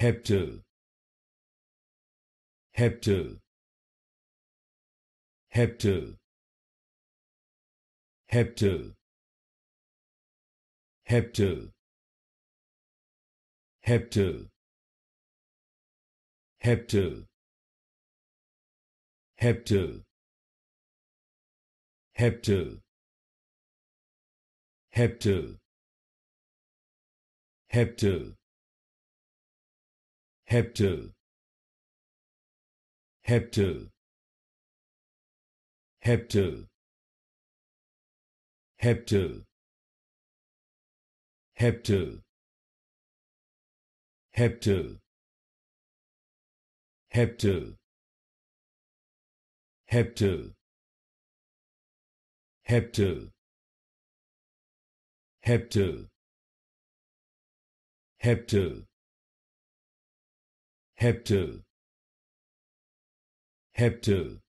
Heptil Heptil Heptil Heptil Heptil Heptil Heptil Heptil Heptil Heptil Heptil Heptil Heptil Heptil Heptil Heptil Heptil Heptil Heptil Heptil Heptil Heptil Heptel Heptel